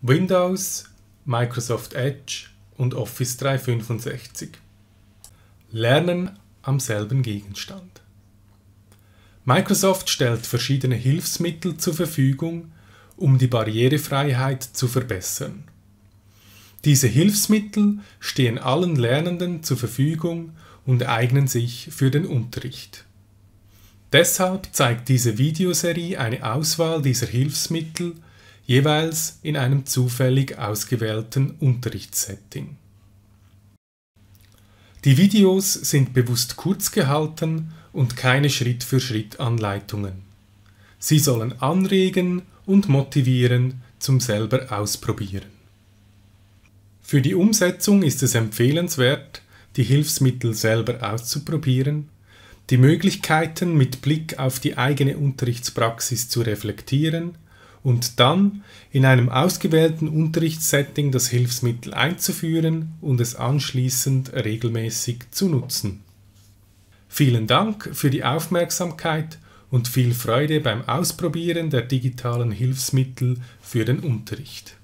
Windows, Microsoft Edge und Office 365. Lernen am selben Gegenstand. Microsoft stellt verschiedene Hilfsmittel zur Verfügung, um die Barrierefreiheit zu verbessern. Diese Hilfsmittel stehen allen Lernenden zur Verfügung und eignen sich für den Unterricht. Deshalb zeigt diese Videoserie eine Auswahl dieser Hilfsmittel jeweils in einem zufällig ausgewählten Unterrichtssetting. Die Videos sind bewusst kurz gehalten und keine Schritt-für-Schritt-Anleitungen. Sie sollen anregen und motivieren zum selber ausprobieren. Für die Umsetzung ist es empfehlenswert, die Hilfsmittel selber auszuprobieren, die Möglichkeiten mit Blick auf die eigene Unterrichtspraxis zu reflektieren und dann in einem ausgewählten Unterrichtssetting das Hilfsmittel einzuführen und es anschließend regelmäßig zu nutzen. Vielen Dank für die Aufmerksamkeit und viel Freude beim Ausprobieren der digitalen Hilfsmittel für den Unterricht.